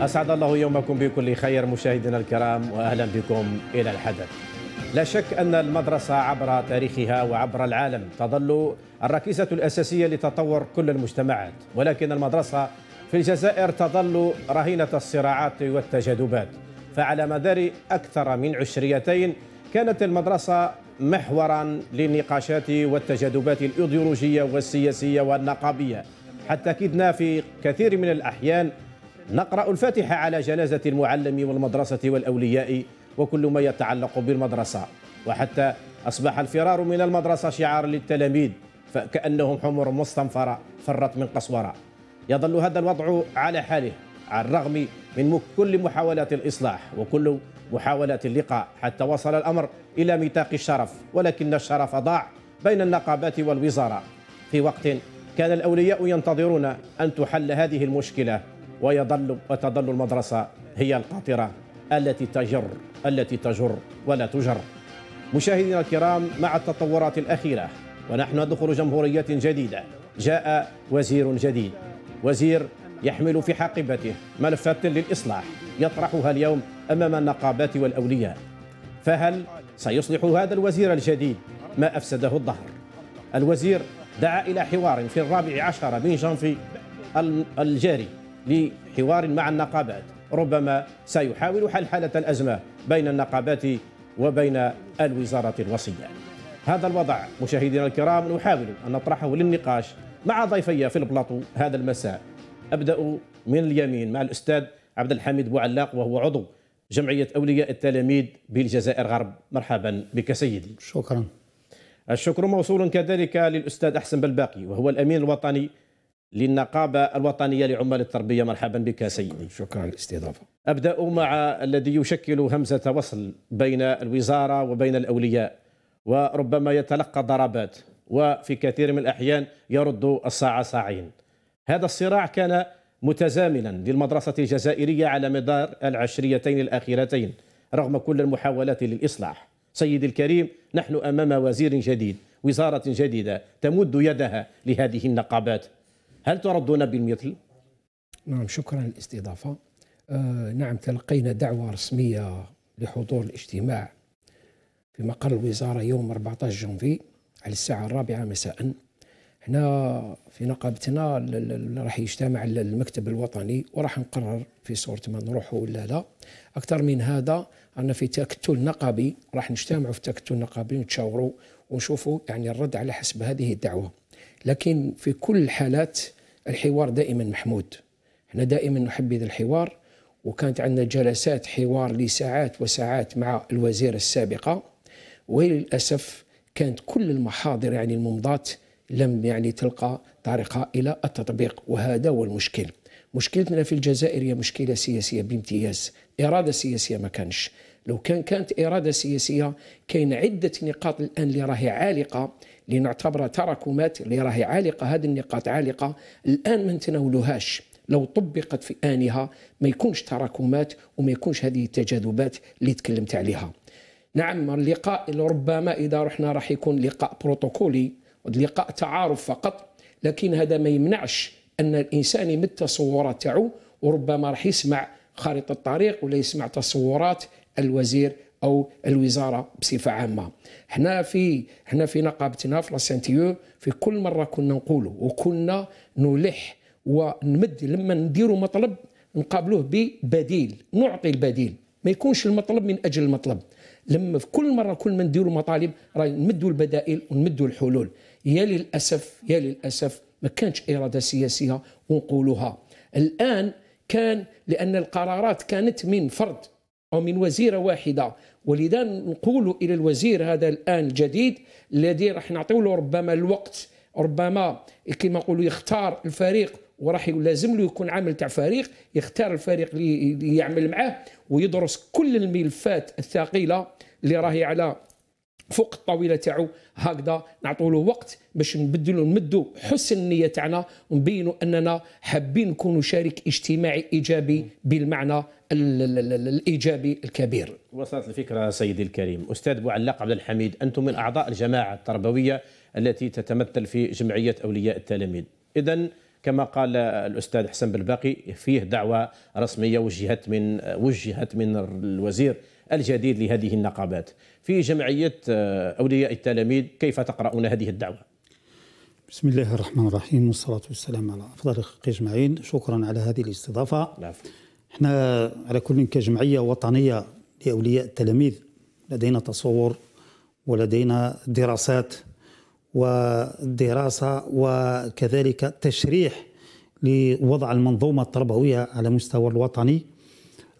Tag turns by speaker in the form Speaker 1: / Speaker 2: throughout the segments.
Speaker 1: أسعد الله يومكم بكل خير مشاهدينا الكرام وأهلا بكم إلى الحدث لا شك أن المدرسة عبر تاريخها وعبر العالم تظل الركيزة الأساسية لتطور كل المجتمعات ولكن المدرسة في الجزائر تظل رهينة الصراعات والتجاذبات فعلى مدار أكثر من عشريتين كانت المدرسة محورا للنقاشات والتجاذبات الإيديولوجية والسياسية والنقابية حتى كدنا في كثير من الأحيان نقرأ الفاتحة على جنازة المعلم والمدرسة والأولياء وكل ما يتعلق بالمدرسة وحتى أصبح الفرار من المدرسة شعار للتلاميذ فكأنهم حمر مستنفرة فرت من قسورة يظل هذا الوضع على حاله على الرغم من كل محاولات الإصلاح وكل محاولات اللقاء حتى وصل الأمر إلى ميثاق الشرف ولكن الشرف ضاع بين النقابات والوزارة في وقت كان الأولياء ينتظرون أن تحل هذه المشكلة ويظل وتظل المدرسة هي القاطرة التي تجر التي تجر ولا تجر مشاهدينا الكرام مع التطورات الأخيرة ونحن ندخل جمهورية جديدة جاء وزير جديد وزير يحمل في حقيبته ملفات للإصلاح يطرحها اليوم أمام النقابات والأولياء فهل سيصلح هذا الوزير الجديد ما أفسده الظهر الوزير دعا إلى حوار في الرابع عشر من جانفي الجاري لحوار مع النقابات ربما سيحاول حل حالة الأزمة بين النقابات وبين الوزارة الوصية هذا الوضع مشاهدينا الكرام نحاول أن نطرحه للنقاش مع ضيفي في البلاطو هذا المساء أبدأ من اليمين مع الأستاذ عبد الحميد بوعلاق وهو عضو جمعية أولياء التلاميذ بالجزائر غرب مرحبا بك سيدي شكرا الشكر موصول كذلك للأستاذ أحسن بلباقي وهو الأمين الوطني للنقابة الوطنية لعمال التربية مرحبا بك سيدي شكرا للاستضافة أبدأ مع الذي يشكل همزة وصل بين الوزارة وبين الأولياء وربما يتلقى ضربات وفي كثير من الأحيان يرد الصاع صاعين هذا الصراع كان متزامنا للمدرسة الجزائرية على مدار العشريتين الأخيرتين رغم كل المحاولات للإصلاح سيدي الكريم نحن أمام وزير جديد وزارة جديدة تمد يدها لهذه النقابات هل تردون بالمثل؟
Speaker 2: نعم شكرا للاستضافة آه نعم تلقينا دعوة رسمية لحضور الاجتماع في مقر الوزارة يوم 14 جونفي على الساعة الرابعة مساء احنا في نقابتنا راح يجتمع المكتب الوطني وراح نقرر في صورة ما نروحوا ولا لا أكثر من هذا أن في تكتل نقابي راح نجتمعوا في تكتل نقابي ونتشاوروا ونشوفوا يعني الرد على حسب هذه الدعوة لكن في كل الحالات الحوار دائما محمود احنا دائما نحبذ الحوار وكانت عندنا جلسات حوار لساعات وساعات مع الوزيرة السابقة وللأسف كانت كل المحاضر يعني الممضات لم يعني تلقى طريقة إلى التطبيق وهذا هو المشكل مشكلتنا في الجزائر هي مشكلة سياسية بامتياز إرادة سياسية ما كانش لو كان كانت إرادة سياسية كاين عدة نقاط الآن اللي راهي عالقة لنعتبر تراكمات اللي راهي عالقه هذه النقاط عالقه الان ما نتناولوهاش لو طبقت في آنها ما يكونش تراكمات وما يكونش هذه التجاذبات اللي تكلمت عليها نعم اللقاء اللي ربما إذا رحنا راح يكون لقاء بروتوكولي لقاء تعارف فقط لكن هذا ما يمنعش أن الإنسان يمد تصورات تاعو وربما راح يسمع خارطة الطريق ولا يسمع تصورات الوزير او الوزاره بصفه عامه حنا في حنا في نقابتنا في لاسانتيو في كل مره كنا نقولوا وكنا نلح ونمد لما نديروا مطلب نقابلوه ببديل نعطي البديل ما يكونش المطلب من اجل المطلب لما في كل مره كل ما نديروا مطالب راه نمدوا البدائل ونمدوا الحلول يا للاسف يا للاسف ما كانش اراده سياسيه ونقولوها الان كان لان القرارات كانت من فرد أو من وزيرة واحدة ولذا نقول إلى الوزير هذا الآن الجديد الذي راح نعطيه له ربما الوقت ربما كما نقولوا يختار الفريق وراح لازم له يكون عامل تاع فريق يختار الفريق اللي يعمل معاه ويدرس كل الملفات الثقيله اللي راهي على فوق الطاوله تاعو هكذا نعطوا له وقت باش نبدلوا نمدوا حسن النيه تاعنا ونبينوا اننا حابين نكونوا شريك اجتماعي ايجابي بالمعنى الايجابي الكبير.
Speaker 1: وصلت الفكره سيدي الكريم، استاذ بوعلاق عبد الحميد انتم من اعضاء الجماعه التربويه التي تتمثل في جمعيه اولياء التلاميذ، اذا كما قال الاستاذ حسن بالباقي فيه دعوه رسميه وجهت من وجهت من الوزير الجديد لهذه النقابات، في جمعيه آه، اولياء التلاميذ كيف تقرؤون هذه الدعوه؟
Speaker 3: بسم الله الرحمن الرحيم والصلاة والسلام على أفضل الخلق أجمعين شكرا على هذه الاستضافة العفو. نعم. احنا على كل كجمعية وطنية لأولياء التلاميذ لدينا تصور ولدينا دراسات ودراسة وكذلك تشريح لوضع المنظومة التربوية على مستوى الوطني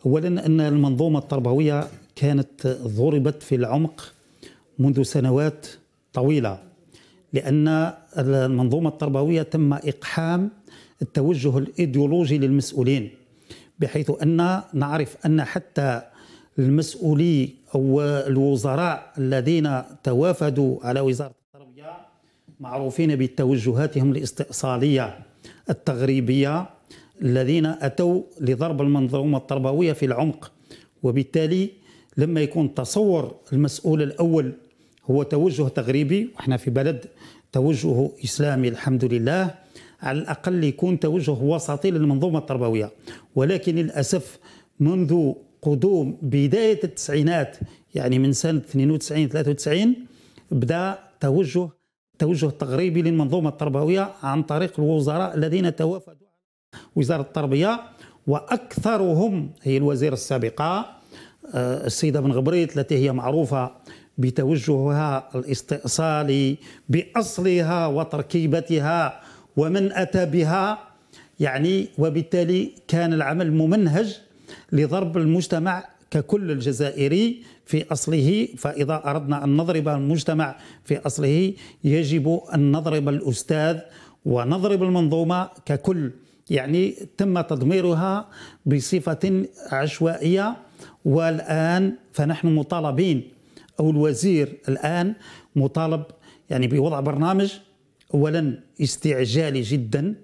Speaker 3: أولا أن المنظومة التربوية كانت ضربت في العمق منذ سنوات طويلة لأن المنظومة التربوية تم إقحام التوجه الإيديولوجي للمسؤولين بحيث أن نعرف أن حتى المسؤولي أو الوزراء الذين توافدوا على وزارة التربية معروفين بتوجهاتهم الاستئصالية التغريبية الذين أتوا لضرب المنظومة التربوية في العمق وبالتالي لما يكون تصور المسؤول الأول هو توجه تغريبي وإحنا في بلد توجه إسلامي الحمد لله على الأقل يكون توجه وسطي للمنظومة التربوية ولكن للأسف منذ قدوم بداية التسعينات يعني من سنة 92 93 بدأ توجه توجه تغريبي للمنظومة التربوية عن طريق الوزراء الذين توافدوا وزارة التربية وأكثرهم هي الوزيرة السابقة آه، السيدة بن غبريت التي هي معروفة بتوجهها الاستئصالي بأصلها وتركيبتها ومن أتى بها يعني وبالتالي كان العمل ممنهج لضرب المجتمع ككل الجزائري في أصله فإذا أردنا أن نضرب المجتمع في أصله يجب أن نضرب الأستاذ ونضرب المنظومة ككل يعني تم تدميرها بصفة عشوائية والآن فنحن مطالبين أو الوزير الآن مطالب يعني بوضع برنامج اولا استعجالي جدا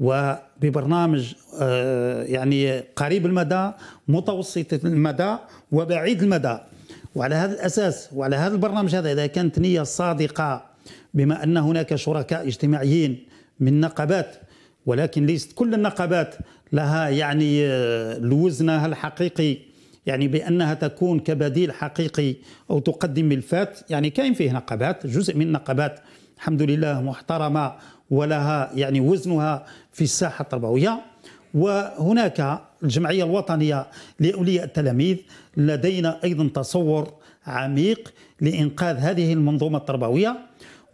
Speaker 3: وببرنامج آه، يعني قريب المدى متوسط المدى وبعيد المدى وعلى هذا الاساس وعلى هذا البرنامج هذا اذا كانت نيه صادقه بما ان هناك شركاء اجتماعيين من نقابات ولكن ليست كل النقابات لها يعني آه، لوزنها الحقيقي يعني بانها تكون كبديل حقيقي او تقدم ملفات يعني كاين فيه نقابات جزء من النقابات الحمد لله محترمة ولها يعني وزنها في الساحة التربوية وهناك الجمعية الوطنية لأولياء التلاميذ لدينا أيضا تصور عميق لإنقاذ هذه المنظومة التربوية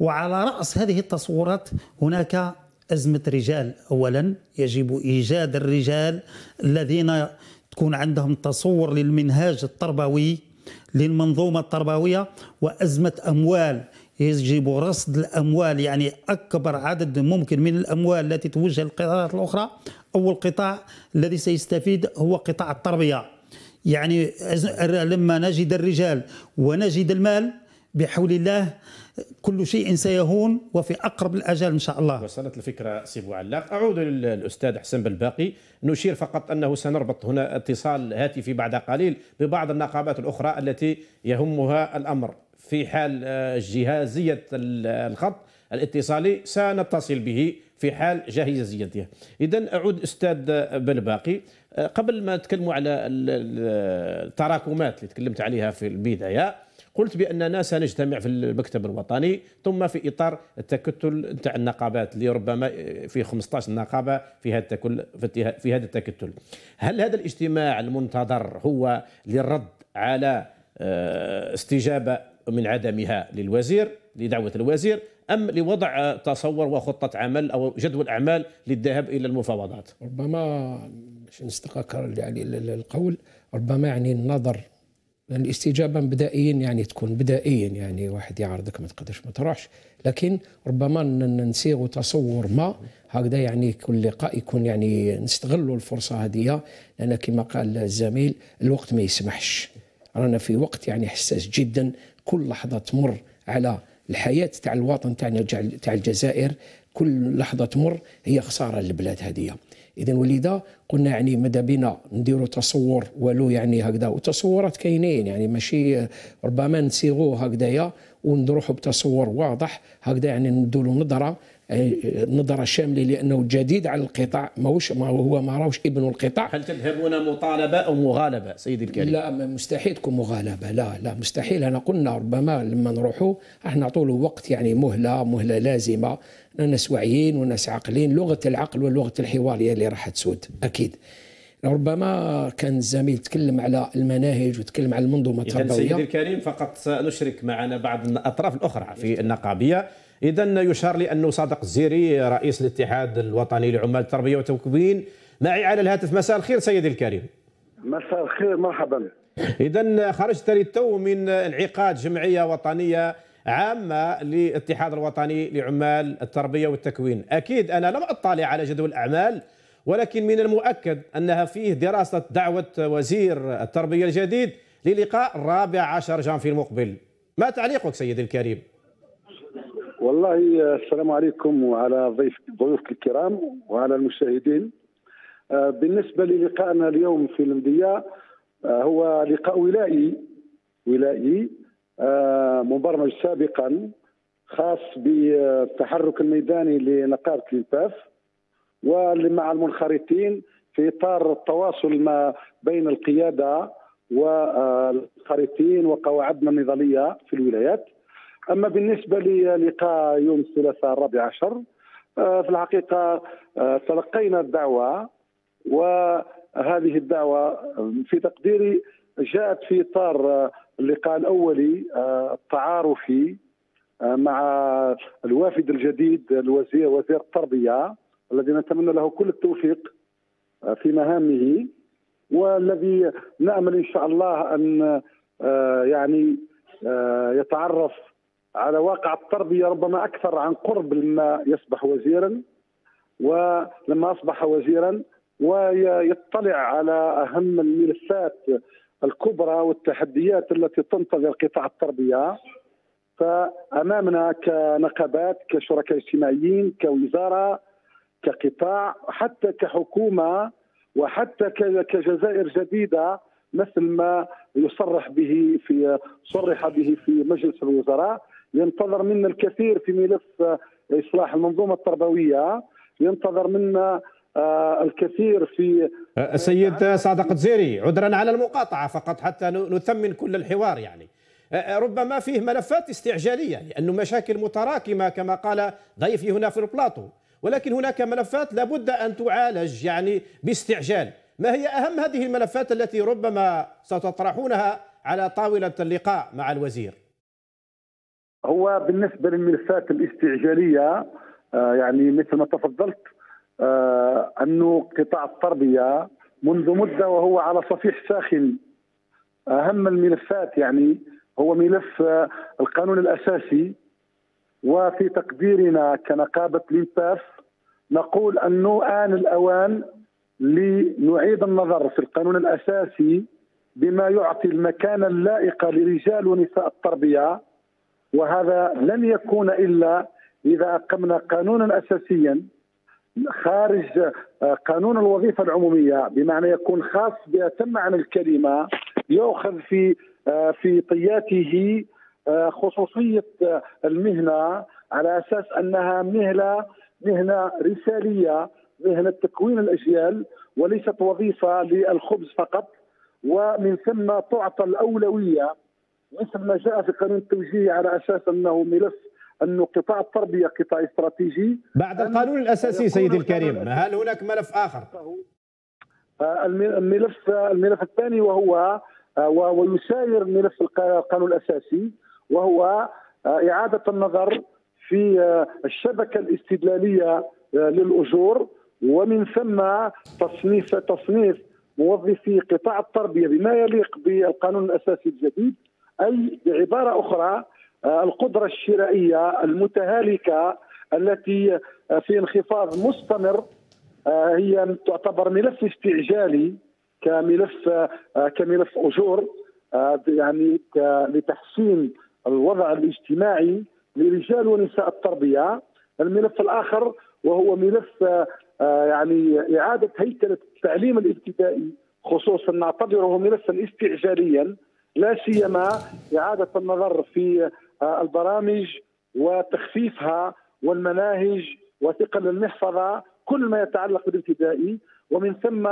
Speaker 3: وعلى رأس هذه التصورات هناك أزمة رجال أولا يجب إيجاد الرجال الذين تكون عندهم تصور للمنهاج التربوي للمنظومة التربوية وأزمة أموال يجيبوا رصد الاموال يعني اكبر عدد ممكن من الاموال التي توجه للقطاعات الاخرى اول قطاع الذي سيستفيد هو قطاع التربيه يعني لما نجد الرجال ونجد المال بحول الله كل شيء سيهون وفي اقرب الاجال ان شاء الله. وصلت
Speaker 1: الفكره سي علاق اعود للاستاذ حسن بالباقي، نشير فقط انه سنربط هنا اتصال هاتفي بعد قليل ببعض النقابات الاخرى التي يهمها الامر. في حال آه، جهازية الخط الاتصالي سنتصل به في حال جاهزيته إذا أعود أستاذ بن باقي آه، قبل ما نتكلموا على التراكمات اللي تكلمت عليها في البداية قلت باننا سنجتمع في المكتب الوطني ثم في اطار التكتل نتاع النقابات اللي ربما آه، في 15 نقابه في هذا التكل في هذا التكتل هل هذا الاجتماع المنتظر هو للرد على استجابه من عدمها للوزير لدعوة الوزير أم لوضع تصور وخطة عمل أو جدول أعمال للذهاب إلى المفاوضات
Speaker 2: ربما باش نستقر يعني القول ربما يعني النظر لان الاستجابه بدائيا يعني تكون بدائيا يعني واحد يعرضك ما تقدرش ما تروحش لكن ربما نسيغ تصور ما هكذا يعني كل لقاء يكون يعني نستغلوا الفرصه هذه لان كما قال الزميل الوقت ما يسمحش رانا في وقت يعني حساس جدا كل لحظه تمر على الحياه تاع الوطن تاعنا تاع الجزائر كل لحظه تمر هي خساره للبلاد هذه اذا ولذا قلنا يعني ماذا بينا نديروا تصور ولو يعني هكذا وتصورات كاينين يعني ماشي ربما نسيغوه هكذايا ونروحوا بتصور واضح هكذا يعني ندولوا نظره نظره شامله لانه جديد على القطاع ماهوش ما هو ما راهوش ابن القطاع
Speaker 1: هل تذهبون مطالبه
Speaker 2: او مغالبه سيدي الكريم لا مستحيل تكون مغالبه لا لا مستحيل انا قلنا ربما لما نروحوا راح نعطوا له وقت يعني مهله مهله لازمه ناس واعيين وناس عاقلين لغه العقل ولغه الحوار هي اللي راح تسود اكيد ربما كان الزميل تكلم على المناهج وتكلم على المنظومه التربويه سيدي
Speaker 1: الكريم فقط سنشرك معنا بعض الاطراف الاخرى في النقابيه اذا يشار لي انه صادق الزيري رئيس الاتحاد الوطني لعمال التربيه والتكوين معي على الهاتف مساء الخير سيدي الكريم مساء الخير مرحبا اذا خرجت للتو من انعقاد جمعيه وطنيه عامه للاتحاد الوطني لعمال التربيه والتكوين اكيد انا لم اطلع على جدول الاعمال ولكن من المؤكد انها فيه دراسه دعوه وزير التربيه الجديد للقاء الرابع عشر جانفي المقبل ما تعليقك سيدي الكريم
Speaker 4: والله آه، السلام عليكم وعلى ضيف ضيوفك الكرام وعلى المشاهدين آه، بالنسبه للقائنا اليوم في المديه آه، هو لقاء ولائي ولائي مبرمج سابقا خاص بالتحرك الميداني لنقابه الباف ومع المنخرطين في اطار التواصل ما بين القياده والمنخرطين وقواعدنا النضاليه في الولايات أما بالنسبة للقاء يوم الثلاثاء الرابع عشر آه، في الحقيقة آه، تلقينا الدعوة وهذه الدعوة آه، في تقديري جاءت في إطار اللقاء الأولي التعارفي مع الوافد الجديد الوزير وزير التربية الذي نتمنى له كل التوفيق في مهامه والذي نامل ان شاء الله ان يعني يتعرف على واقع التربيه ربما اكثر عن قرب لما يصبح وزيرا ولما اصبح وزيرا ويطلع على اهم الملفات الكبرى والتحديات التي تنتظر قطاع التربيه فامامنا كنقابات كشركاء اجتماعيين كوزاره كقطاع حتى كحكومه وحتى كجزائر جديده مثل ما يصرح به في صرح به في مجلس الوزراء ينتظر منا الكثير في ملف آه، اصلاح المنظومه التربويه
Speaker 1: ينتظر منا آه، الكثير في السيد آه، يعني صادق الزيري عذرا على المقاطعه فقط حتى نثمن كل الحوار يعني ربما فيه ملفات استعجاليه لانه مشاكل متراكمه كما قال ضيفي هنا في البلاطو ولكن هناك ملفات لابد ان تعالج يعني باستعجال ما هي اهم هذه الملفات التي ربما ستطرحونها على طاوله اللقاء مع الوزير
Speaker 4: هو بالنسبه للملفات الاستعجاليه آه، يعني مثل ما تفضلت آه، انه قطاع التربيه منذ مده وهو على صفيح ساخن اهم الملفات يعني هو ملف آه، القانون الاساسي وفي تقديرنا كنقابه الانفاس نقول انه ان الاوان لنعيد النظر في القانون الاساسي بما يعطي المكانه اللائقه لرجال ونساء التربيه وهذا لن يكون الا اذا اقمنا قانونا اساسيا خارج آه، قانون الوظيفه العموميه بمعنى يكون خاص باتم عن الكلمه يؤخذ في آه، في طياته آه، خصوصيه المهنه على اساس انها مهنه مهنه رساليه مهنه تكوين الاجيال وليست وظيفه للخبز فقط ومن ثم تعطى الاولويه مثل ما جاء في قانون التوجيه على اساس انه ملف انه قطاع التربيه قطاع استراتيجي بعد القانون الاساسي سيدي الكريم هل
Speaker 1: هناك ملف اخر؟
Speaker 4: آه، الملف الملف الثاني وهو آه، ويساير ملف القانون الاساسي وهو آه، اعاده النظر في الشبكه الاستدلاليه للاجور ومن ثم تصنيف تصنيف موظفي قطاع التربيه بما يليق بالقانون الاساسي الجديد اي بعباره اخرى آه، القدره الشرائيه المتهالكه التي آه، في انخفاض مستمر آه، هي تعتبر ملف استعجالي كملف كملف اجور يعني لتحسين الوضع الاجتماعي لرجال ونساء التربيه الملف الاخر وهو ملف يعني اعاده هيكله التعليم الابتدائي خصوصا نعتبره ملفا استعجاليا لا سيما إعادة النظر في آه، البرامج وتخفيفها والمناهج وثقل المحفظة كل ما يتعلق بالابتدائي ومن ثم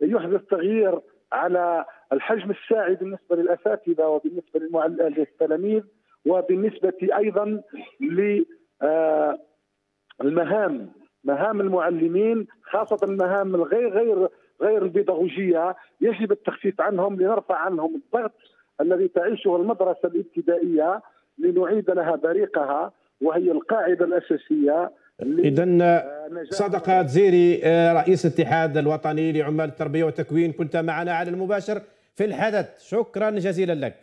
Speaker 4: يحدث تغيير على الحجم الساعي بالنسبة للأساتذة وبالنسبة للتلاميذ وبالنسبة أيضا للمهام آه، مهام المعلمين خاصة المهام الغير غير غير البيداغوجية يجب التخفيف عنهم لنرفع عنهم الضغط الذي تعيشه المدرسة الابتدائية لنعيد لها بريقها وهي القاعدة الأساسية
Speaker 1: إذا آه، صدقة زيري آه، رئيس الاتحاد الوطني لعمال التربية والتكوين كنت معنا على المباشر في الحدث شكرا جزيلا لك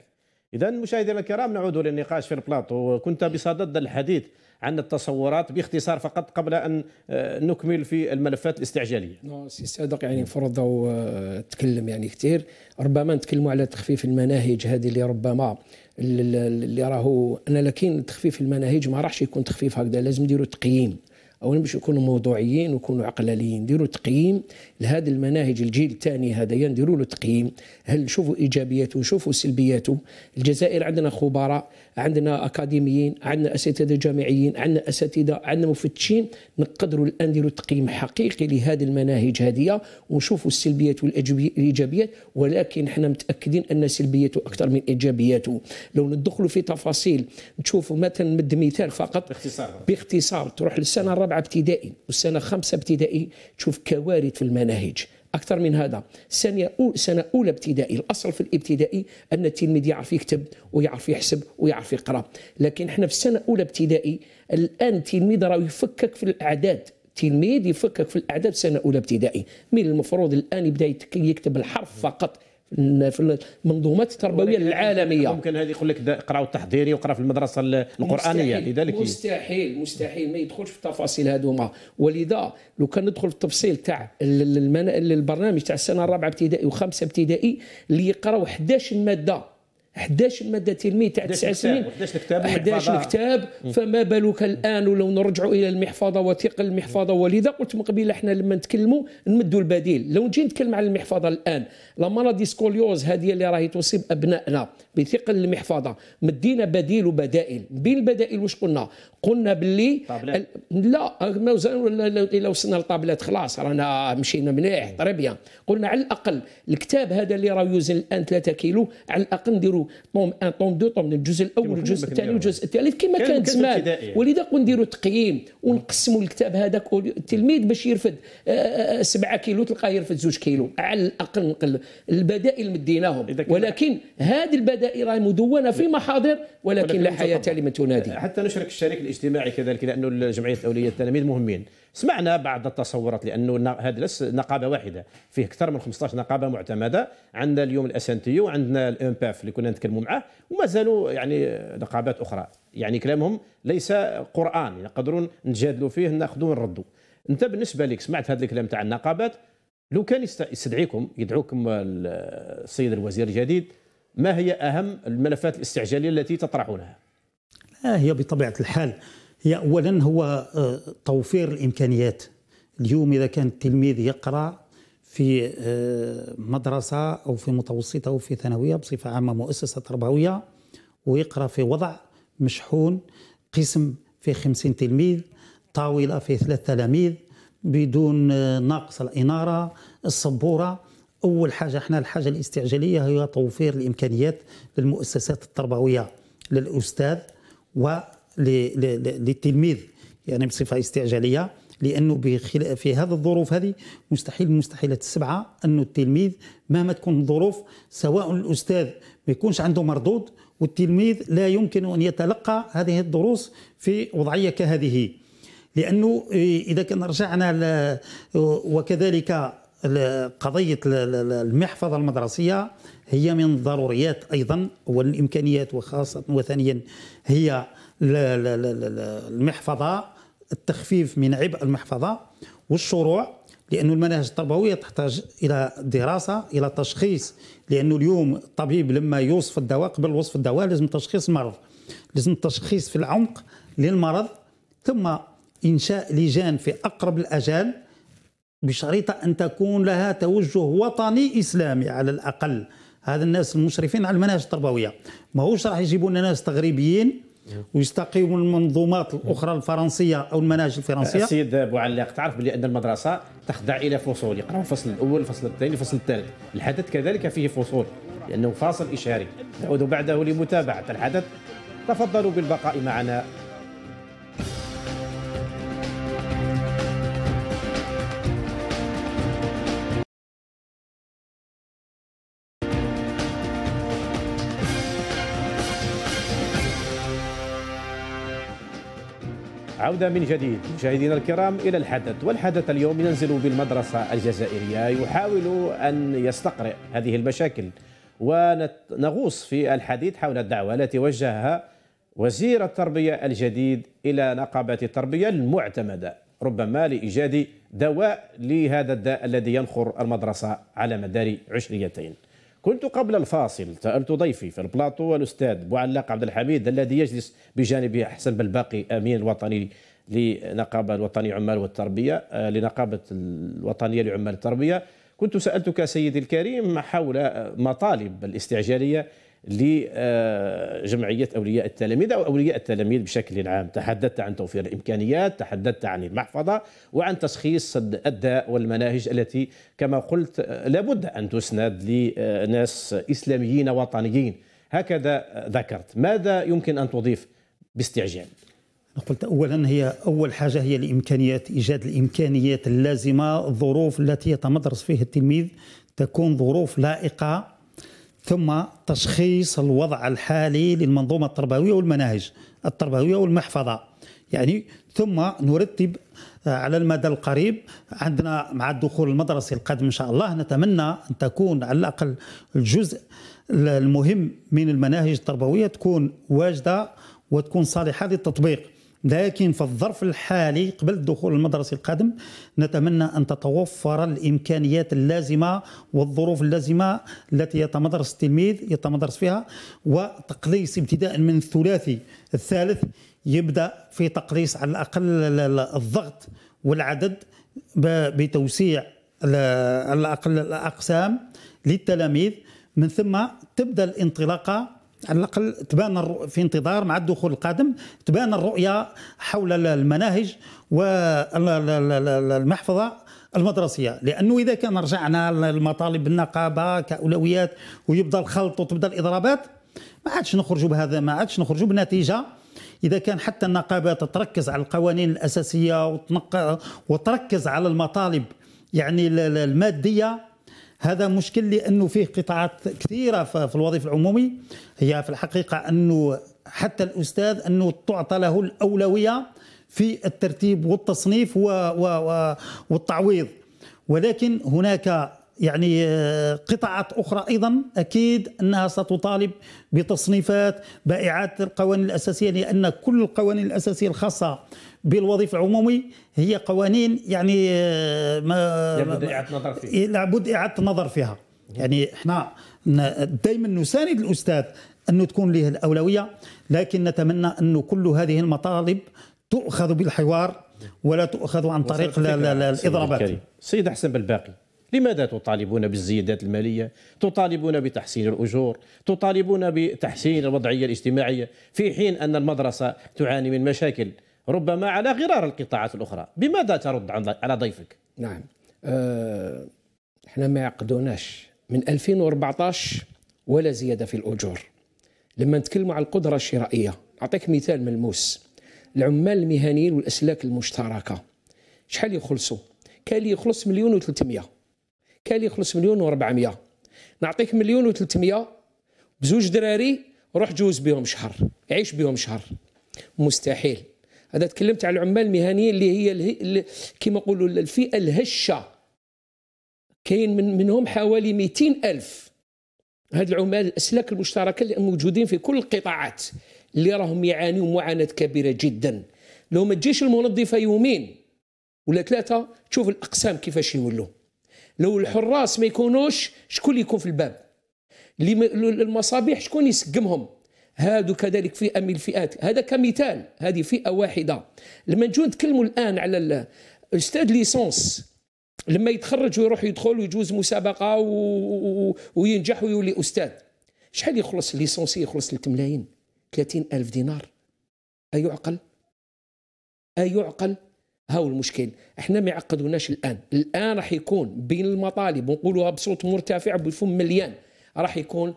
Speaker 1: اذا مشاهدينا الكرام نعود للنقاش في البلاطو كنت بصدد الحديث عن التصورات باختصار فقط قبل ان آه، نكمل في الملفات الاستعجاليه.
Speaker 2: سي صادق يعني فرض آه، تكلم يعني كثير ربما نتكلموا على تخفيف المناهج هذه اللي ربما اللي راهو انا لكن تخفيف المناهج ما راحش يكون تخفيف هكذا لازم نديروا تقييم اولا باش يكونوا موضوعيين ويكونوا عقلانيين نديروا تقييم لهذا المناهج الجيل الثاني هذا نديروا له تقييم هل نشوفوا ايجابياته ونشوفوا سلبياته الجزائر عندنا خبراء عندنا اكاديميين عندنا اساتذه جامعيين عندنا اساتذه عندنا مفتشين نقدروا الان نديروا تقييم حقيقي لهذه المناهج هذه ونشوفوا السلبيات والايجابيات ولكن احنا متاكدين ان سلبياته اكثر من ايجابياته لو ندخلوا في تفاصيل نشوفوا مثلا نمد مثال فقط باختصار باختصار تروح للسنه الرابعه ابتدائي والسنه الخامسه ابتدائي تشوف كوارث في المناهج اكثر من هذا سنه سنه اولى ابتدائي الاصل في الابتدائي ان التلميذ يعرف يكتب ويعرف يحسب ويعرف يقرا لكن احنا في السنه اولى ابتدائي الان التلميذ راه يفكك في الاعداد التلميذ يفكك في الاعداد سنه اولى ابتدائي من المفروض الان يبدا يكتب الحرف فقط في المنظومات التربويه
Speaker 1: العالميه ممكن هذه يقول لك قراو التحضيري وقرا في
Speaker 2: المدرسه القرانيه مستحيل لذلك مستحيل مستحيل ما يدخلش في التفاصيل هذوما ولذا لو كان ندخل في التفصيل تاع البرنامج تاع السنه الرابعه ابتدائي وخمسه ابتدائي اللي يقراو 11 ماده 11 ماده تلميذ تاع 9 سنين 11 كتاب 11 كتاب فما بالك الان ولو نرجعوا الى المحفظه وثقل المحفظه ولذا قلت من قبيل احنا لما نتكلموا نمدوا البديل لو نجي نتكلم على المحفظه الان لا مالادي سكوليوز هذه اللي راهي تصيب ابنائنا بثقل المحفظه مدينا بديل وبدائل بين البدائل واش قلنا قلنا باللي ال... لا الا وصلنا لطابلات خلاص رانا مشينا مليح طري بيان قلنا على الاقل الكتاب هذا اللي راه يوزن الان 3 كيلو على الاقل نديروا طوم 1 أه، طوم 2 طوم الجزء الاول والجزء الثاني والجزء الثالث كما كان زمان ولذا نديروا تقييم ونقسموا الكتاب هذاك التلميذ باش يرفد 7 أه، أه، كيلو تلقاه يرفد 2 كيلو على الاقل نقل البدائل مديناهم ولكن هذه البدائل راهي مدونه في محاضر ولكن لا
Speaker 1: حياه لمن تنادي حتى نشرك الشريك الاجتماعي كذلك لانه جمعيه اولياء التلاميذ مهمين سمعنا بعض التصورات لانه هذا ليس نقابه واحده فيه اكثر من 15 نقابه معتمده عندنا اليوم الاس ان تي وعندنا الانباف اللي كنا نتكلموا معاه ومازالوا يعني نقابات اخرى يعني كلامهم ليس قران نقدروا نتجادلوا فيه ناخذوا ونردوا انت بالنسبه لك سمعت هذا الكلام تاع النقابات لو كان يستدعيكم يدعوكم السيد الوزير الجديد ما هي اهم الملفات الاستعجاليه التي تطرحونها؟
Speaker 3: لا هي بطبيعه الحال هي اولا هو آه، توفير الامكانيات اليوم اذا كان التلميذ يقرا في آه، مدرسه او في متوسطه او في ثانويه بصفه عامه مؤسسه تربويه ويقرا في وضع مشحون قسم في خمسين تلميذ طاوله في ثلاث تلاميذ بدون آه، ناقص الاناره السبوره اول حاجه احنا الحاجه الاستعجاليه هي توفير الامكانيات للمؤسسات التربويه للاستاذ و للتلميذ يعني بصفه استعجاليه لانه في هذه الظروف هذه مستحيل مستحيلات السبعه انه التلميذ مهما تكون الظروف سواء الاستاذ ما يكونش عنده مردود والتلميذ لا يمكن ان يتلقى هذه الدروس في وضعيه كهذه لانه اذا كان رجعنا وكذلك قضيه المحفظه المدرسيه هي من الضروريات ايضا والامكانيات وخاصه وثانيا هي المحفظه التخفيف من عبء المحفظه والشروع لأن المناهج التربوية تحتاج إلى دراسة إلى تشخيص لأنه اليوم الطبيب لما يوصف الدواء قبل وصف الدواء لازم تشخيص المرض لازم تشخيص في العمق للمرض ثم إنشاء لجان في أقرب الأجال بشريطة أن تكون لها توجه وطني إسلامي على الأقل هذا الناس المشرفين على المناهج التربوية ماهوش راح يجيبوا لنا ناس تغريبيين ويستقيم من المنظومات الاخرى الفرنسيه او المناهج الفرنسيه السيد
Speaker 1: بوعلاق تعرف بلي ان المدرسه تخضع الى فصول يقراو الفصل الاول الفصل الثاني الفصل الثالث الحدث كذلك فيه فصول لانه فاصل اشهاري نعود بعده لمتابعه الحدث تفضلوا بالبقاء معنا عودة من جديد مشاهدينا الكرام إلى الحدث والحدث اليوم ينزل بالمدرسة الجزائرية يحاول أن يستقرئ هذه المشاكل ونغوص في الحديث حول الدعوة التي وجهها وزير التربية الجديد إلى نقابة التربية المعتمدة ربما لإيجاد دواء لهذا الداء الذي ينخر المدرسة على مدار عشريتين كنت قبل الفاصل سألت ضيفي في البلاطو الأستاذ بوعلاق عبد الحميد الذي يجلس بجانب حسن بالباقي أمين الوطني لنقابة الوطنية عمال والتربية آه، لنقابة الوطنية لعمال التربية كنت سألتك سيدي الكريم حول مطالب الاستعجالية لجمعية أولياء التلاميذ أو أولياء التلاميذ بشكل عام تحدثت عن توفير الإمكانيات تحدثت عن المحفظة وعن تشخيص الداء والمناهج التي كما قلت لابد أن تسند لناس إسلاميين وطنيين هكذا ذكرت ماذا يمكن أن تضيف باستعجال
Speaker 3: قلت اولا هي اول حاجه هي الامكانيات ايجاد الامكانيات اللازمه الظروف التي يتمدرس فيها التلميذ تكون ظروف لائقه ثم تشخيص الوضع الحالي للمنظومة التربوية والمناهج التربوية والمحفظة يعني ثم نرتب آه، على المدى القريب عندنا مع الدخول المدرسي القادم إن شاء الله نتمنى أن تكون على الأقل الجزء المهم من المناهج التربوية تكون واجدة وتكون صالحة للتطبيق لكن في الظرف الحالي قبل الدخول المدرسي القادم نتمنى أن تتوفر الإمكانيات اللازمة والظروف اللازمة التي يتمدرس التلميذ يتمدرس فيها وتقليص ابتداء من الثلاثي الثالث يبدأ في تقليص على الأقل الضغط والعدد بتوسيع على الأقل الأقسام للتلاميذ من ثم تبدأ الانطلاقة على الاقل تبان في انتظار مع الدخول القادم تبان الرؤيه حول المناهج والمحفظه المدرسيه لانه اذا كان رجعنا للمطالب النقابه كاولويات ويبدا الخلط وتبدا الاضرابات ما عادش نخرجوا بهذا ما عادش نخرجوا بنتيجه اذا كان حتى النقابات تركز على القوانين الاساسيه وتنق... وتركز على المطالب يعني الماديه هذا مشكل لانه فيه قطاعات كثيره في الوظيفه العمومي هي في الحقيقه انه حتى الاستاذ انه تعطى له الاولويه في الترتيب والتصنيف و و و والتعويض ولكن هناك يعني آه، قطاعات اخرى ايضا اكيد انها ستطالب بتصنيفات باعاده القوانين الاساسيه لان كل القوانين الاساسيه الخاصه بالوظيفه العمومي هي قوانين يعني آه، ما لابد اعاده نظر فيها إيه، لابد اعاده النظر فيها يعني احنا دائما نساند الاستاذ انه تكون له الاولويه لكن نتمنى انه كل هذه المطالب تؤخذ بالحوار ولا تؤخذ عن طريق لا لا لا الاضرابات
Speaker 1: سيد احسن بالباقي لماذا تطالبون بالزيادات الماليه؟ تطالبون بتحسين الاجور، تطالبون بتحسين الوضعيه الاجتماعيه في حين ان المدرسه تعاني من مشاكل ربما على غرار القطاعات الاخرى بماذا ترد على ضيفك
Speaker 2: نعم آه، احنا ما يعقدوناش من 2014 ولا زياده في الاجور لما نتكلموا على القدره الشرائيه اعطيك مثال ملموس العمال المهنيين والاسلاك المشتركه شحال يخلصوا كان يخلص مليون و300 كان يخلص مليون و400 نعطيك مليون و300 بزوج دراري روح جوز بهم شهر عيش بهم شهر مستحيل هذا تكلمت على العمال المهنيين اللي هي اللي كما نقولوا الفئه الهشه كاين من منهم حوالي 200 الف هاد العمال الاسلاك المشتركه اللي موجودين في كل القطاعات اللي راهم يعانيوا معاناه كبيره جدا لو ما تجيش المنظفه يومين ولا ثلاثه تشوف الاقسام كيفاش يولوا لو الحراس ما يكونوش شكون يكون في الباب اللي المصابيح شكون يسقمهم هادو كذلك فئه من الفئات هذا كمثال هذه فئه واحده لما نجو نتكلموا الان على الاستاذ ليسونس لما يتخرج ويروح يدخل ويجوز مسابقه و... وينجح ويولي استاذ شحال يخلص ليسونسي يخلص 3 ملايين 30 الف دينار ايعقل ايعقل هاو المشكل احنا ما يعقدوناش الان الان راح يكون بين المطالب ونقولوها بصوت مرتفع بفم مليان راح يكون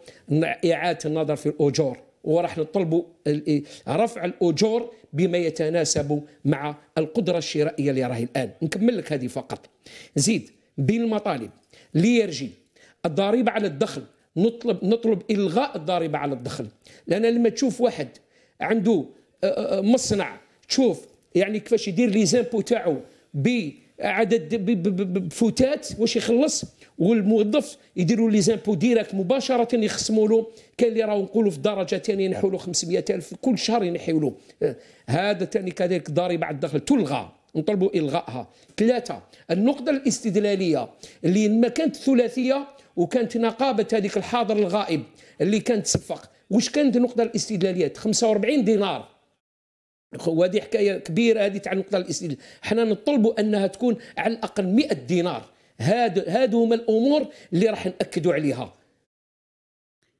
Speaker 2: اعاده النظر في الاجور وراح نطلبوا إيه، رفع الاجور بما يتناسب مع القدره الشرائيه اللي راهي الان نكمل لك هذه فقط نزيد بين المطالب ليرجي الضريبه على الدخل نطلب نطلب الغاء الضريبه على الدخل لان لما تشوف واحد عنده آه، آه، مصنع تشوف يعني كيفاش يدير لي زامبو تاعو ب عدد بفتات واش يخلص والموظف يديروا لي زامبو ديريكت مباشره يخصموا له كاين اللي راهو نقولوا في درجه ثانيه ينحوا له 500000 كل شهر ينحيوا له آه، هذا ثاني كذلك ضريبه على الدخل تلغى نطلبوا الغائها ثلاثه النقطه الاستدلاليه اللي ما كانت ثلاثيه وكانت نقابه هذيك الحاضر الغائب اللي كانت تصفق واش كانت النقطه الاستدلاليه 45 دينار وهذه حكايه كبيره هذه تاع النقطه الاستدلال حنا نطلبوا انها تكون على الاقل 100 دينار هاد هادو هما الامور اللي راح ناكدوا عليها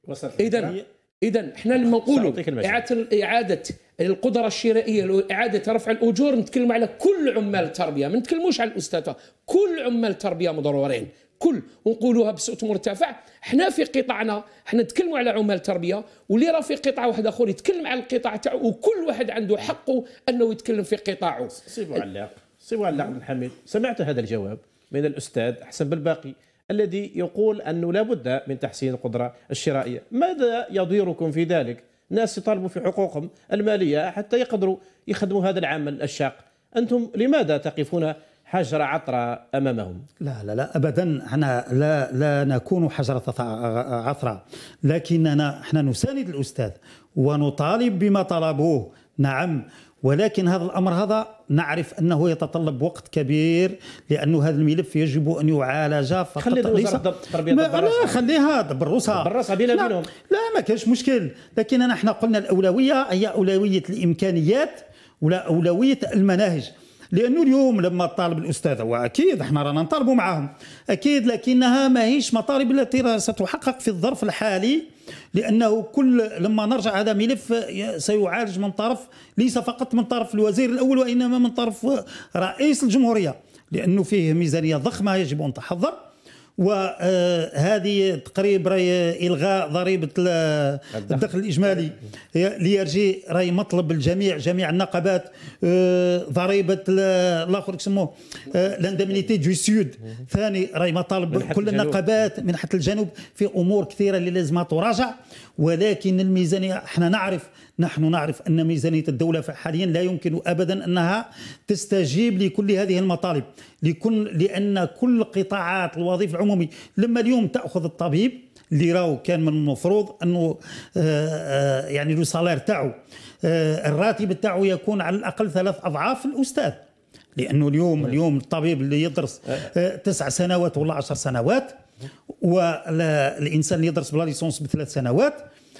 Speaker 2: وصلت اذا اذا حنا لما نقولوا اعاده اعاده القدره الشرائيه واعاده رفع الاجور نتكلم على كل عمال التربيه ما نتكلموش على الاستاذ كل عمال التربيه مضرورين الكل ونقولوها بصوت مرتفع حنا في قطاعنا حنا نتكلموا على عمال تربيه واللي راه في قطاع واحد اخر يتكلم على القطاع تاعو وكل واحد عنده حقه انه يتكلم في قطاعه سي علاق سي علاق بن حميد سمعت
Speaker 1: هذا الجواب من الاستاذ احسن بالباقي الذي يقول انه لابد من تحسين القدره الشرائيه ماذا يضيركم في ذلك ناس يطالبوا في حقوقهم الماليه حتى يقدروا يخدموا هذا العمل الشاق انتم لماذا تقفون حجر عطرة أمامهم
Speaker 3: لا لا لا أبدا احنا لا لا نكون حجرة عطرة لكننا احنا نساند الأستاذ ونطالب بما طلبوه نعم ولكن هذا الامر هذا نعرف انه يتطلب وقت كبير لأن هذا الملف يجب ان يعالج فقط خلي ليس التربيه لا خليها دبروسها دبروسها بلا بينهم لا ما كانش مشكل لكن احنا قلنا الاولويه هي اولويه الامكانيات ولا اولويه المناهج لانه اليوم لما طالب الاستاذ واكيد احنا رانا نطالبوا معاهم اكيد لكنها ماهيش مطالب التي ستحقق في الظرف الحالي لانه كل لما نرجع هذا ملف سيعالج من طرف ليس فقط من طرف الوزير الاول وانما من طرف رئيس الجمهوريه لانه فيه ميزانيه ضخمه يجب ان تحضر وهذه تقريب راي الغاء ضريبه الدخل الاجمالي ليرجي راي مطلب الجميع جميع النقابات أه، ضريبه الاخر يسموه أه، لاندمنيتي دو سود ثاني راي مطالب كل النقابات من حتى الجنوب في امور كثيره اللي لازمها تراجع ولكن الميزانية احنا نعرف نحن نعرف أن ميزانية الدولة حاليا لا يمكن أبدا أنها تستجيب لكل هذه المطالب لكل لأن كل قطاعات الوظيفة العمومي لما اليوم تأخذ الطبيب اللي راهو كان من المفروض انه آه، آه، يعني لو سالير تاعو آه، الراتب تاعو يكون على الاقل ثلاث اضعاف الاستاذ لانه اليوم نعم. اليوم الطبيب اللي يدرس تسع سنوات ولا عشر سنوات والانسان اللي يدرس بلا ليسونس بثلاث سنوات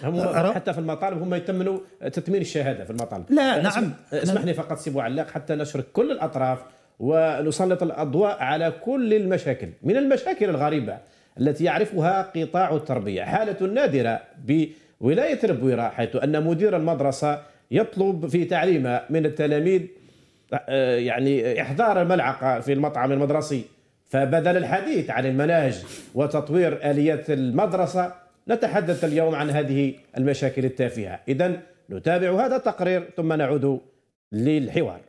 Speaker 3: هم آه، حتى في المطالب هم يتمنوا تتمين الشهاده في المطالب
Speaker 1: لا نعم اسمح لي فقط سي علاق حتى نشرك كل الاطراف ونسلط الاضواء على كل المشاكل من المشاكل الغريبه التي يعرفها قطاع التربيه حاله نادره بولايه ربويره حيث ان مدير المدرسه يطلب في تعليمه من التلاميذ آه، يعني احضار الملعقه في المطعم المدرسي فبدل الحديث عن المناهج وتطوير آليات المدرسة نتحدث اليوم عن هذه المشاكل التافهة إذا نتابع هذا التقرير ثم نعود للحوار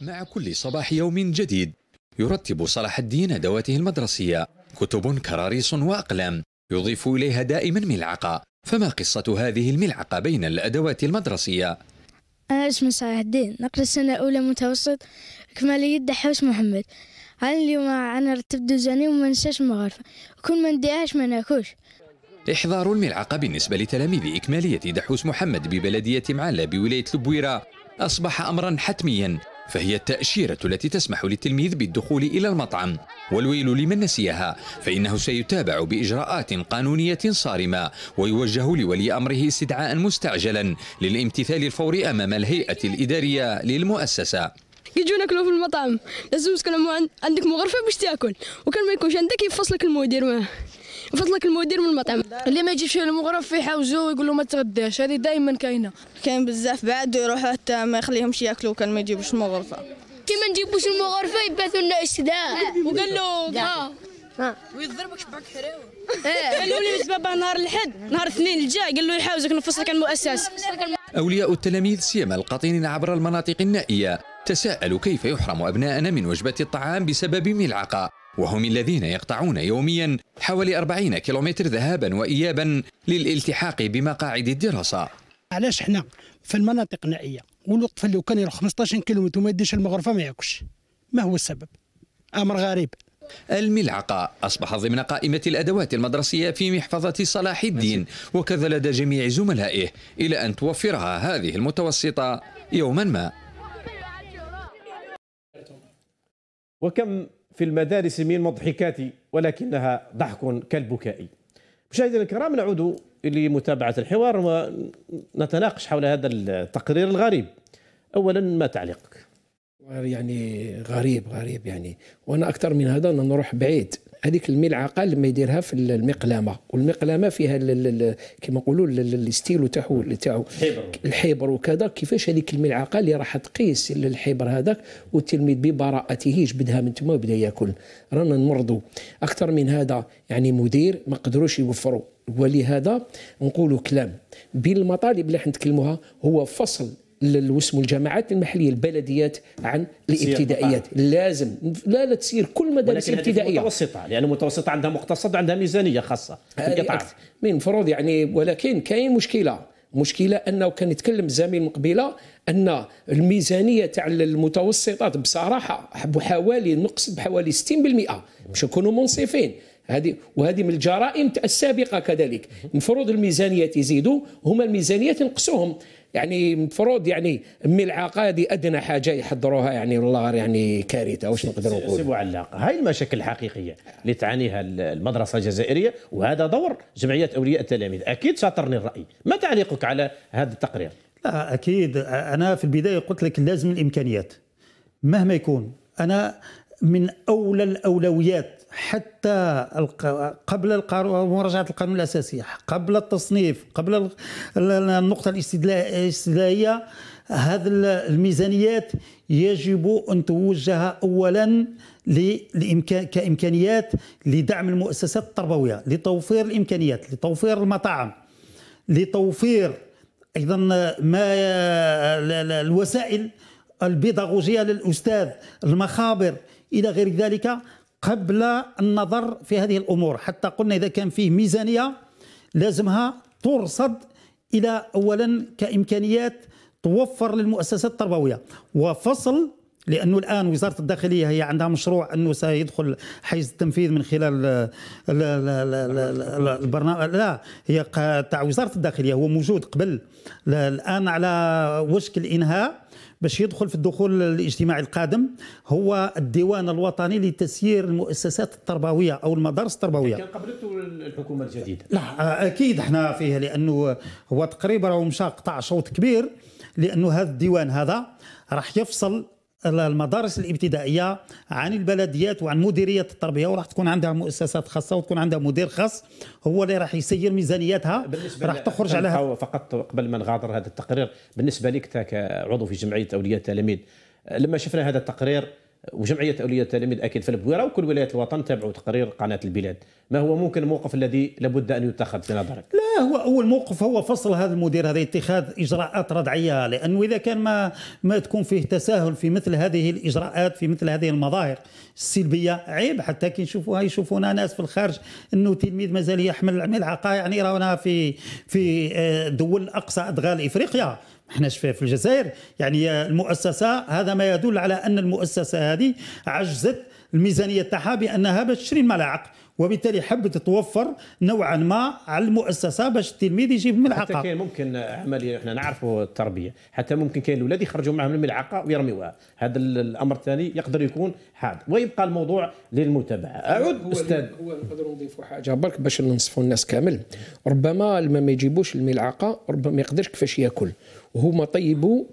Speaker 5: مع كل صباح يوم جديد يرتب صلاح الدين أدواته المدرسية كتب كراريس وأقلام يضيف إليها دائما ملعقة فما قصة هذه الملعقة بين الأدوات المدرسية؟ أنا اسمي صلاح الدين نقرأ السنة الأولى متوسط كمالية دحوش محمد أنا اليوم أنا رتبت دوزاني وما ننساش المغارفة وكل ما نديهاش ما ناكلش إحضار الملعقة بالنسبة لتلاميذ إكمالية دحوس محمد ببلدية معلا بولاية لبويرة أصبح أمرا حتميا فهي التأشيرة التي تسمح للتلميذ بالدخول إلى المطعم والويل لمن نسيها فإنه سيتابع بإجراءات قانونية صارمة ويوجه لولي أمره استدعاء مستعجلا للامتثال الفوري أمام الهيئة الإدارية للمؤسسة يجوا ناكلوا في المطعم لازم تكون عندك مغرفه باش تاكل وكان ما يكونش عندك يفصلك المدير معاه يفصلك المدير من المطعم اللي ما يجيبش المغرف ويقول له ما تغداش هذه دائما كاينه كاين بزاف بعد يروحوا حتى ما يخليهمش ياكلوا كان ما يجيبوش المغرفه
Speaker 2: كي ما نجيبوش المغرفه يبعثوا لنا اشتداء وقال له ويضربك شبعك حراوي إيه. قالوا لي بابا نهار الحد نهار الاثنين الجاي قال له
Speaker 1: يحاوزك نفصلك المؤسس.
Speaker 2: المؤسسه
Speaker 5: اولياء التلاميذ سيما القاطنين عبر المناطق النائيه تساءلوا كيف يحرم أبناءنا من وجبة الطعام بسبب ملعقة وهم الذين يقطعون يوميا حوالي 40 كيلومتر ذهابا وإيابا للالتحاق بمقاعد الدراسة
Speaker 3: علاش حنا في المناطق النائية والوقت اللي كان يروح 15 كيلومتر وما يديش المغرفة ما ياكلش ما هو السبب
Speaker 5: أمر غريب الملعقة أصبح ضمن قائمة الأدوات المدرسية في محفظة صلاح الدين وكذا لدى جميع زملائه إلى أن توفرها هذه المتوسطة يوما ما
Speaker 1: وكم في المدارس من مضحكات ولكنها ضحك كالبكاء مشاهدينا الكرام نعود لمتابعة الحوار ونتناقش حول هذا التقرير الغريب أولا ما تعليقك
Speaker 2: يعني غريب غريب يعني وأنا أكثر من هذا أنا نروح بعيد هذيك الملعقه لما يديرها في المقلمه والمقلمه فيها كما نقولوا الستيلو تاعو تاعو الحبر وكذا كيفاش هذيك الملعقه اللي راح تقيس الحبر هذاك والتلميذ ببراءته يجبدها من تما وبدا ياكل رانا نمرضوا اكثر من هذا يعني مدير ما قدروش يوفروا ولهذا نقولوا كلام بين المطالب اللي حنتكلموها هو فصل واسمه الجماعات المحليه البلديات عن الابتدائيات لازم لا لا تسير كل مدارس الابتدائيه متوسطه لان متوسطه المتوسطه عندها مقتصد عندها ميزانيه خاصه من المفروض يعني ولكن كاين مشكله مشكله انه كان يتكلم الزميل من قبيله ان الميزانيه تاع المتوسطات بصراحه بحوالي نقص بحوالي 60% باش نكونوا منصفين هذه وهذه من الجرائم السابقه كذلك المفروض الميزانية يزيدوا هما الميزانيات ينقصوهم يعني مفروض يعني ملعقه هذه ادنى حاجه يحضروها يعني والله يعني كارثه واش نقدر نقول
Speaker 1: سي علاقه هاي المشاكل الحقيقيه اللي تعانيها المدرسه الجزائريه وهذا دور جمعيه اولياء التلاميذ اكيد شاطرني الراي ما تعليقك على هذا التقرير
Speaker 3: لا اكيد انا في البدايه قلت لك لازم الامكانيات مهما يكون انا من اولى الاولويات حتى قبل مراجعه القانون الاساسي قبل التصنيف قبل النقطه الاستدلائيه هذه الميزانيات يجب ان توجه اولا للامكان كامكانيات لدعم المؤسسات التربويه لتوفير الامكانيات لتوفير المطاعم لتوفير ايضا ما الوسائل البيداغوجيه للاستاذ المخابر الى غير ذلك قبل النظر في هذه الامور حتى قلنا اذا كان فيه ميزانيه لازمها ترصد الى اولا كامكانيات توفر للمؤسسات التربويه وفصل لانه الان وزاره الداخليه هي عندها مشروع انه سيدخل حيز التنفيذ من خلال لا لا لا البرنامج لا هي تاع وزاره الداخليه هو موجود قبل الان على وشك الانهاء باش يدخل في الدخول الاجتماعي القادم هو الديوان الوطني لتسيير المؤسسات التربويه او المدارس التربويه كان
Speaker 1: قبلته الحكومه الجديده
Speaker 3: لا اكيد احنا فيه لانه هو تقريبا راه مشى قطع شوط كبير لانه هذا الديوان هذا راح يفصل المدارس الابتدائيه عن البلديات وعن مديريه التربيه وراح تكون عندها مؤسسات خاصه وتكون عندها مدير خاص هو اللي راح يسير ميزانياتها راح تخرج عليها
Speaker 1: فقط قبل ما نغادر هذا التقرير بالنسبه لك كعضو في جمعيه اولياء التلاميذ لما شفنا هذا التقرير وجمعيه اوليه التلاميذ اكيد في البويره وكل ولايات الوطن تابعوا تقرير قناه البلاد ما هو ممكن الموقف الذي لابد ان يتخذ في نظرك
Speaker 3: لا هو اول موقف هو فصل هذا المدير هذا اتخاذ اجراءات ردعيه لانه اذا كان ما ما تكون فيه تساهل في مثل هذه الاجراءات في مثل هذه المظاهر السلبيه عيب حتى كي نشوفوها يشوفونا ناس في الخارج انه تلميذ مازال يحمل ملعقة يعني رانا في في آه، دول اقصى ادغال افريقيا احنا في الجزائر يعني المؤسسه هذا ما يدل على ان المؤسسه هذه عجزت الميزانيه تاعها بانها باش تشري الملاعق وبالتالي حبت توفر نوعا ما على المؤسسه باش التلميذ يجيب ملعقه حتى كاين
Speaker 1: ممكن عمليه احنا نعرفوا التربيه حتى ممكن كاين الاولاد يخرجوا معهم الملعقه ويرميوها هذا الامر الثاني يقدر يكون حاد ويبقى
Speaker 2: الموضوع للمتابعه اعود هو استاذ هو نقدروا نضيفوا حاجه برك باش ننصفوا الناس كامل ربما لما ما يجيبوش الملعقه ربما ما يقدرش كيفاش ياكل وهما طيبوا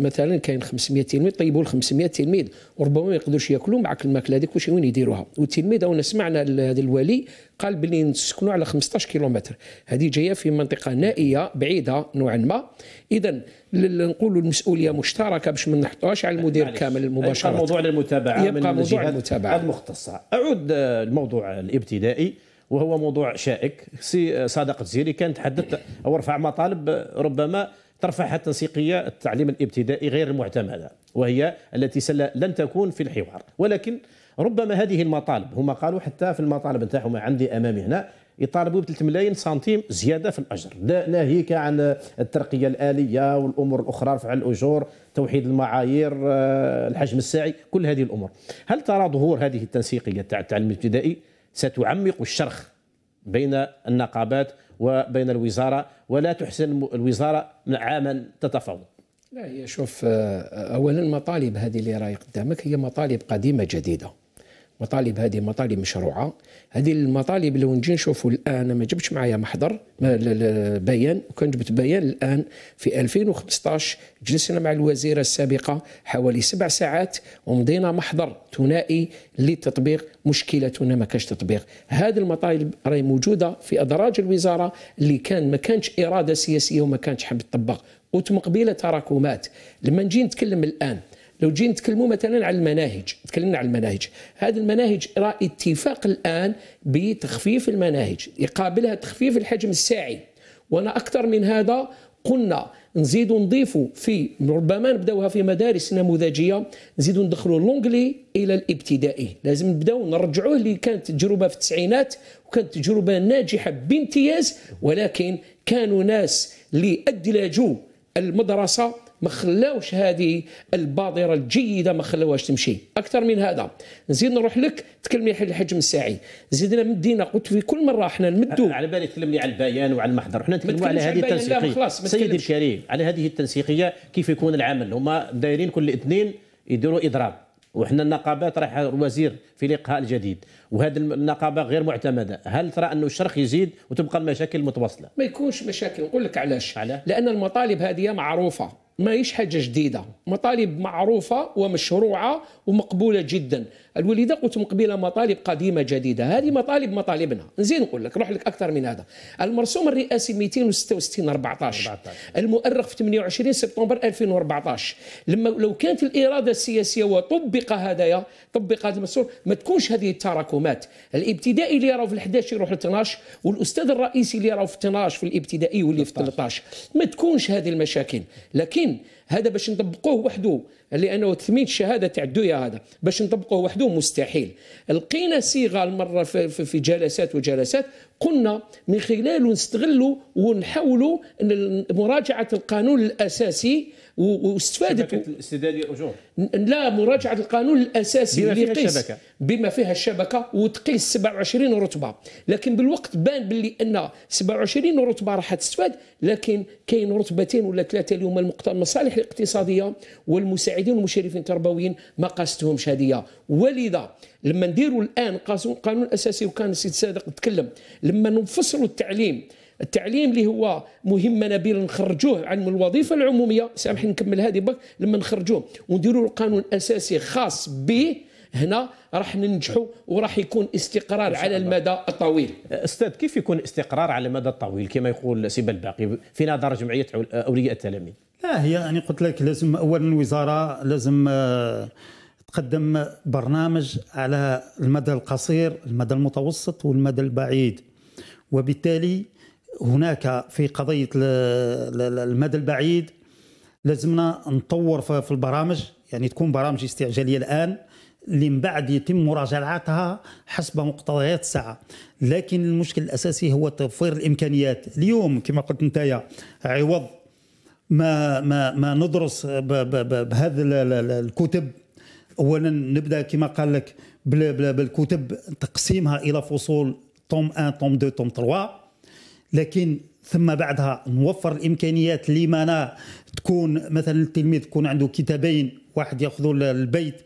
Speaker 2: مثلا كاين 500 تلميذ طيبوا ل 500 تلميذ وربما ما يقدروش ياكلوا معك الماكله هذيك واش وين يديروها والتلميذ انا سمعنا هذا الولي قال بلي نسكنوا على 15 كيلومتر هذه جايه في منطقه نائيه بعيده نوعا ما اذا نقولوا المسؤوليه مشتركه باش ما نحطوهاش على المدير معلش. كامل مباشره يبقى موضوع للمتابعه يبقى من موضوع المتابعه المختصه
Speaker 1: اعود آه، الموضوع الابتدائي وهو موضوع شائك سي آه، صادق الزيري كان تحدث او رفع مطالب آه، ربما ترفعها التنسيقية التعليم الابتدائي غير المعتمدة وهي التي لن تكون في الحوار ولكن ربما هذه المطالب هما قالوا حتى في المطالب نتاعهم عندي امامي هنا يطالبوا ب 3 ملايين سنتيم زياده في الاجر ناهيك عن الترقيه الاليه والامور الاخرى رفع الاجور توحيد المعايير آه، الحجم الساعي كل هذه الامور هل ترى ظهور هذه التنسيقيه تاع التعليم الابتدائي ستعمق الشرخ بين النقابات وبين الوزاره ولا تحسن الوزاره عاما تتفاوض
Speaker 2: لا هي شوف آه، اولا المطالب هذه اللي راهي قدامك هي مطالب قديمه جديده مطالب هذه مطالب مشروعه هذه المطالب لو نجي نشوفوا الان ما جبتش معايا محضر بيان وكان جبت بيان الان في 2015 جلسنا مع الوزيره السابقه حوالي سبع ساعات ومضينا محضر ثنائي لتطبيق مشكلتنا ما كانش تطبيق هذه المطالب راهي موجوده في ادراج الوزاره اللي كان ما كانش اراده سياسيه وما كانش حب تطبق وتم قبيله تراكمات لما نجي نتكلم الان لو جينا نتكلموا مثلا على المناهج تكلمنا على المناهج هذه المناهج راه اتفاق الان بتخفيف المناهج يقابلها تخفيف الحجم الساعي وانا اكثر من هذا قلنا نزيدوا نضيفوا في ربما نبداوها في مدارس نموذجيه نزيدوا ندخلوا لونجلي الى الابتدائي لازم نبداو نرجعوه اللي كانت تجربه في التسعينات وكانت تجربه ناجحه بامتياز ولكن كانوا ناس اللي ادلجوا المدرسه ما خلاوش هذه البادره الجيده ما خلاوهاش تمشي اكثر من هذا نزيد نروح لك تكلمي على الحجم الساعي زيدنا مدينا قلت في كل مره احنا نمدوا على بالك
Speaker 1: تكلمني على البيان وعلى المحضر احنا نتكلموا على هذه التنسيقيه سيدي الكريم على هذه التنسيقيه كيف يكون العمل هما دايرين كل اثنين يديروا اضراب وحنا النقابات راح الوزير في لقاء الجديد وهذه النقابه غير معتمده هل ترى انه الشرخ يزيد وتبقى
Speaker 2: المشاكل متواصله ما يكونش مشاكل نقول لك علاش على؟ لان المطالب هذه معروفه ماهيش حاجه جديده مطالب معروفه ومشروعه ومقبوله جدا الوليده قلت مقبله مطالب قديمه جديده هذه مطالب مطالبنا نزيد نقول لك روح لك اكثر من هذا المرسوم الرئاسي 266 14, 14. المؤرخ في 28 سبتمبر 2014 لما لو كانت الاراده السياسيه وطبق هذايا طبق هذا المرسوم ما تكونش هذه التراكمات الابتدائي اللي راه في 11 يروح ل 12 والاستاذ الرئيسي اللي راه في 12 في الابتدائي واللي في 13 ما تكونش هذه المشاكل لكن هذا باش نطبقوه وحده لانه تثمين الشهاده تاع الدويه هذا باش نطبقه وحده مستحيل لقينا صيغه المره في جلسات وجلسات قلنا من خلاله نستغلوا ونحاولوا مراجعه القانون الاساسي واستفادت
Speaker 1: شبكه الاجور
Speaker 2: لا مراجعه القانون الاساسي بما اللي فيها يقيس الشبكه بما فيها الشبكه وتقيس 27 رتبه لكن بالوقت بان باللي ان 27 رتبه راح تستفاد لكن كاين رتبتين ولا ثلاثه اليوم المصالح الاقتصاديه والمساعدين والمشرفين التربويين ما قاستهمش هذه ولذا لما نديروا الان قانون اساسي وكان السيد صادق تكلم لما نفصلوا التعليم التعليم اللي هو مهمه نبيل نخرجوه عن الوظيفه العموميه سامحني نكمل هذه بك لما نخرجوه ونديروا قانون اساسي خاص به هنا راح ننجحوا وراح يكون استقرار على المدى الطويل استاذ كيف يكون استقرار
Speaker 1: على المدى الطويل كما يقول سيب الباقي في نظر جمعيه اولياء التلاميذ
Speaker 3: لا هي يعني قلت لك لازم اولا الوزاره لازم آه، تقدم برنامج على المدى القصير المدى المتوسط والمدى البعيد وبالتالي هناك في قضيه المدى البعيد لازمنا نطور في البرامج يعني تكون برامج استعجاليه الان اللي من بعد يتم مراجعتها حسب مقتضيات الساعه لكن المشكل الاساسي هو توفير الامكانيات اليوم كما قلت يا عوض ما ما ما ندرس بهذا الكتب اولا نبدا كما قال لك بالكتب تقسيمها الى فصول طوم 1 طوم 2 طوم 3 لكن ثم بعدها نوفر الامكانيات لمنا تكون مثلا التلميذ تكون عنده كتابين واحد ياخذه للبيت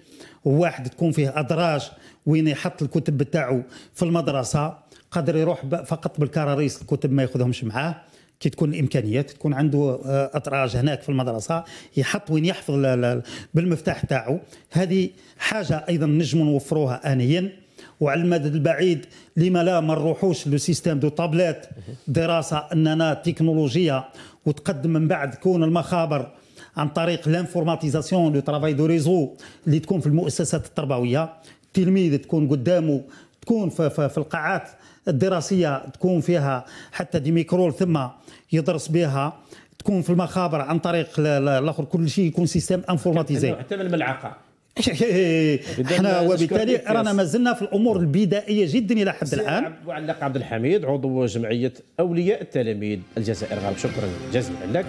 Speaker 3: وواحد تكون فيه ادراج وين يحط الكتب بتاعه في المدرسه قدر يروح فقط بالكراريس الكتب ما ياخذهمش معاه كي تكون الامكانيات تكون عنده اطراج آه، هناك في المدرسه يحط وين يحفظ بالمفتاح تاعو هذه حاجه ايضا نجم نوفروها انيا وعلى المدى البعيد لما لا ما نروحوش لو سيستيم دو طابليت دراسه اننا تكنولوجيا وتقدم من بعد كون المخابر عن طريق لانفورماتيزاسيون لو ترافاي دو ريزو اللي تكون في المؤسسات التربويه التلميذ تكون قدامه تكون في, في, في القاعات الدراسيه تكون فيها حتى دي ميكرول ثم يدرس بها تكون في المخابر عن طريق الاخر كل شيء يكون سيستم انفورماتيزي حتى
Speaker 1: من الملعقه
Speaker 3: احنا وبالتالي رانا مازلنا في الامور البدائيه جدا الى حد الان
Speaker 1: معلق عبد الحميد عضو جمعيه اولياء التلاميذ الجزائر غرب شكرا جزيلا لك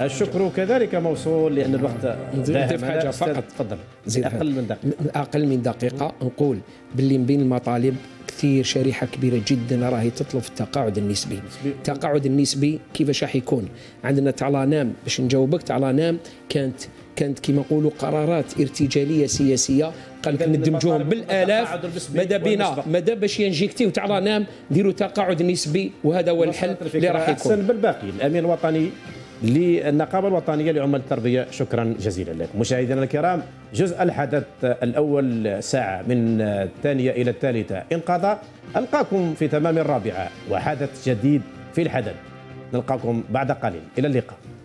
Speaker 1: الشكر كذلك موصول لان الوقت نضيف حاجه فقط تفضل
Speaker 2: اقل من دقيقه اقل من دقيقه نقول باللي بين المطالب كثير شريحه كبيره جدا راهي تطلب في التقاعد النسبي التقاعد النسبي كيفاش راح يكون عندنا تاع لانام باش نجاوبك تاع لانام كانت كانت كما نقولوا قرارات ارتجاليه سياسيه قال ندمجوهم بالالاف ماذا بينا ماذا باش ينجيكتيو تاع لا نام نديروا تقاعد نسبي وهذا هو الحل اللي راح يكون احسن
Speaker 1: بالباقي الامين الوطني للنقابه الوطنيه لعمال التربيه شكرا جزيلا لكم مشاهدينا الكرام جزء الحدث الاول ساعه من الثانيه الى الثالثه انقضى القاكم في تمام الرابعه وحدث جديد في الحدث نلقاكم بعد قليل الى اللقاء